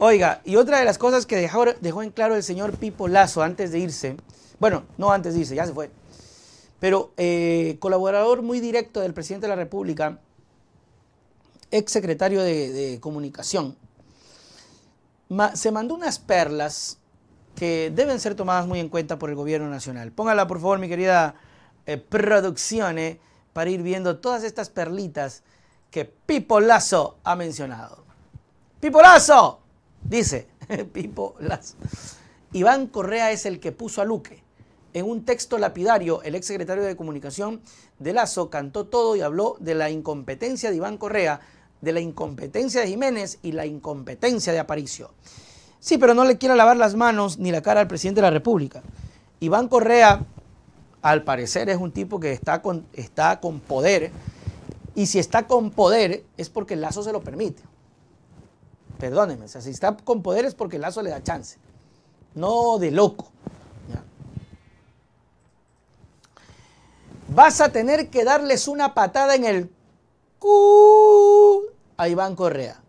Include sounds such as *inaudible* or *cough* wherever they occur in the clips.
Oiga, y otra de las cosas que dejó, en claro el señor Pipo Lazo antes de irse, bueno, no antes de irse, ya se fue, pero eh, colaborador muy directo del presidente de la República, ex secretario de, Comunicación, se mandó unas perlas que deben ser tomadas muy en cuenta por el gobierno nacional. Póngala, por favor, mi querida eh, producciones, para ir viendo todas estas perlitas que Pipo Lazo ha mencionado. ¡Pipo Lazo! Dice *laughs* Pipo Las. Iván Correa es el que puso a Luque. En un texto lapidario, el ex secretario de Comunicación de Lazo cantó todo y habló de la incompetencia de Iván Correa, de la incompetencia de Jiménez y la incompetencia de Aparicio. Sí, pero no le quiere lavar las manos ni la cara al presidente de la República. Iván Correa, al parecer, es un tipo que está con, está con poder. Y si está con poder es porque Lazo se lo permite. Perdónenme, si está con poderes porque Lazo le da chance. No de loco. Vas a tener que darles una patada en el cu a Iván Correa,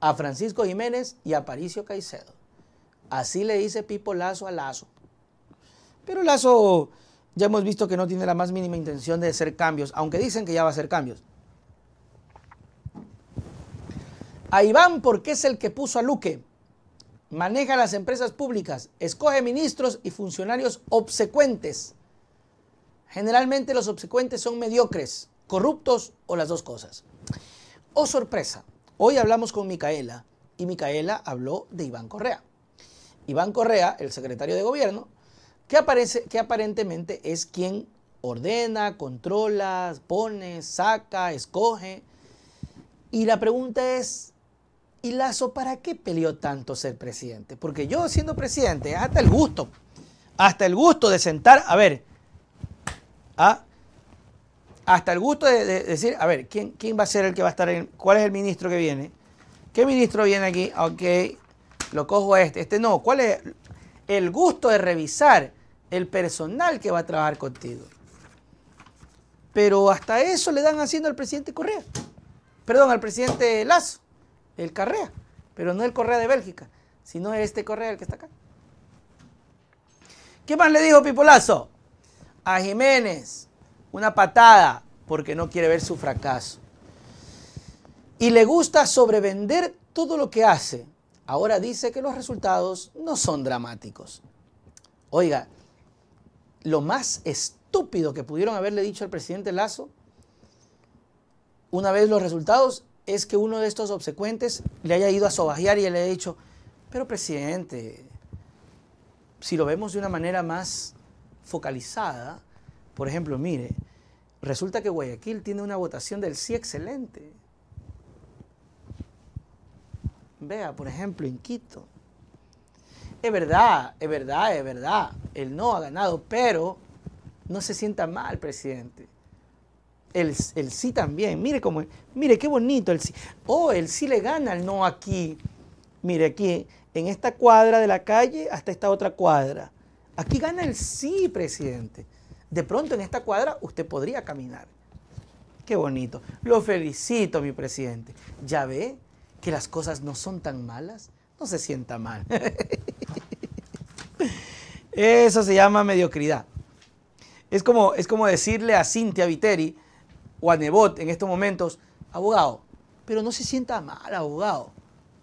a Francisco Jiménez y a Paricio Caicedo. Así le dice Pipo Lazo a Lazo. Pero Lazo ya hemos visto que no tiene la más mínima intención de hacer cambios, aunque dicen que ya va a hacer cambios. a Iván porque es el que puso a Luque. Maneja las empresas públicas, escoge ministros y funcionarios obsecuentes. Generalmente los obsecuentes son mediocres, corruptos o las dos cosas. Oh sorpresa, hoy hablamos con Micaela y Micaela habló de Iván Correa. Iván Correa, el secretario de gobierno, que, aparece, que aparentemente es quien ordena, controla, pone, saca, escoge. Y la pregunta es, ¿Y Lazo para qué peleó tanto ser presidente? Porque yo siendo presidente, hasta el gusto, hasta el gusto de sentar, a ver, ¿ah? hasta el gusto de, decir, a ver, ¿quién, ¿quién, va a ser el que va a estar en, cuál es el ministro que viene? ¿Qué ministro viene aquí? Ok, lo cojo a este, este no, ¿cuál es el gusto de revisar el personal que va a trabajar contigo? Pero hasta eso le dan haciendo al presidente Correa, perdón, al presidente Lazo el Carrea, pero no el Correa de Bélgica, sino este Correa, el que está acá. ¿Qué más le dijo Pipolazo? A Jiménez, una patada, porque no quiere ver su fracaso. Y le gusta sobrevender todo lo que hace. Ahora dice que los resultados no son dramáticos. Oiga, lo más estúpido que pudieron haberle dicho al presidente Lazo, una vez los resultados, es que uno de estos obsecuentes le haya ido a sobajear y le haya dicho, pero presidente, si lo vemos de una manera más focalizada, por ejemplo, mire, resulta que Guayaquil tiene una votación del sí excelente. Vea, por ejemplo, en Quito. Es verdad, es verdad, es verdad. El no ha ganado, pero no se sienta mal, presidente el, sí también. Mire cómo, mire qué bonito el sí. Oh, el sí le gana al no aquí. Mire aquí, en esta cuadra de la calle hasta esta otra cuadra. Aquí gana el sí, presidente. De pronto en esta cuadra usted podría caminar. Qué bonito. Lo felicito, mi presidente. Ya ve que las cosas no son tan malas. No se sienta mal. *laughs* Eso se llama mediocridad. Es como, es como decirle a Cintia Viteri, o a Nebot en estos momentos, abogado, pero no se sienta mal, abogado,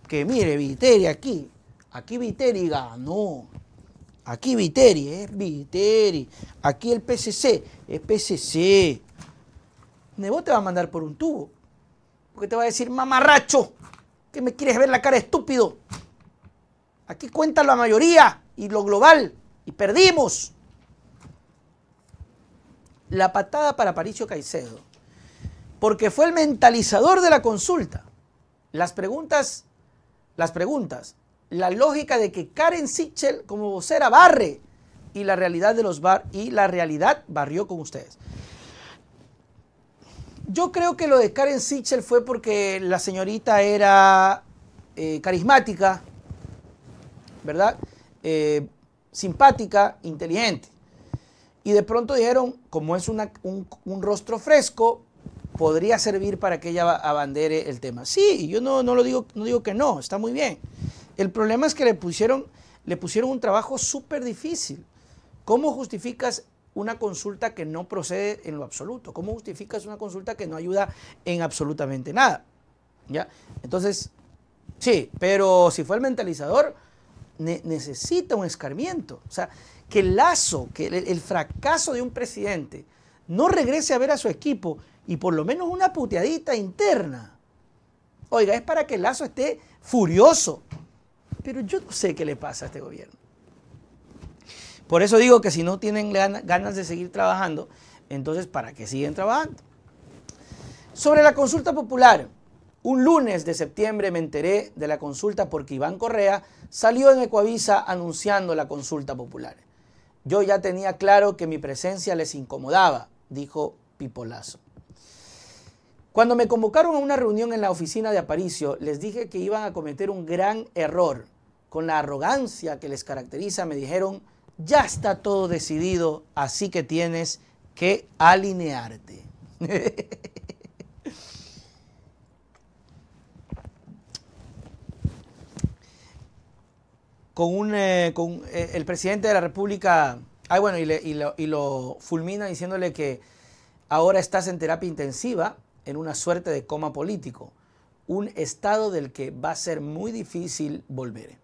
que mire, Viteri aquí, aquí Viteri ganó, aquí Viteri es ¿eh? Viteri, aquí el PCC es PCC. Nebot te va a mandar por un tubo, porque te va a decir, mamarracho, que me quieres ver la cara estúpido. Aquí cuenta la mayoría y lo global, y perdimos. La patada para Paricio Caicedo porque fue el mentalizador de la consulta. Las preguntas, las preguntas, la lógica de que Karen Sichel como vocera barre y la realidad de los bar y la realidad barrió con ustedes. Yo creo que lo de Karen Sichel fue porque la señorita era eh, carismática, ¿verdad? Eh, simpática, inteligente. Y de pronto dijeron, como es un rostro fresco, podría servir para que ella abandere el tema. Sí, yo no, lo digo, no digo que no, está muy bien. El problema es que le pusieron, le pusieron un trabajo súper difícil. ¿Cómo justificas una consulta que no procede en lo absoluto? ¿Cómo justificas una consulta que no ayuda en absolutamente nada? ¿Ya? Entonces, sí, pero si fue el mentalizador, necesita un escarmiento. O sea, que el lazo, que el fracaso de un presidente no regrese a ver a su equipo y por lo menos una puteadita interna. Oiga, es para que el Lazo esté furioso. Pero yo no sé qué le pasa a este gobierno. Por eso digo que si no tienen ganas de seguir trabajando, entonces ¿para qué siguen trabajando? Sobre la consulta popular, un lunes de septiembre me enteré de la consulta porque Iván Correa salió en Ecuavisa anunciando la consulta popular. Yo ya tenía claro que mi presencia les incomodaba, dijo Pipolazo. Cuando me convocaron a una reunión en la oficina de Aparicio, les dije que iban a cometer un gran error. Con la arrogancia que les caracteriza, me dijeron, ya está todo decidido, así que tienes que alinearte. *laughs* con, eh, con eh, el presidente de la República Ah, bueno, y, lo, lo fulmina diciéndole que ahora estás en terapia intensiva, en una suerte de coma político, un estado del que va a ser muy difícil volver.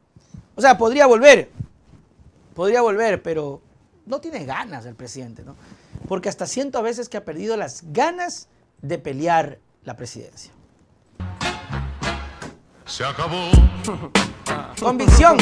O sea, podría volver, podría volver, pero no tiene ganas el presidente, ¿no? Porque hasta siento a veces que ha perdido las ganas de pelear la presidencia. Se acabó. Convicción.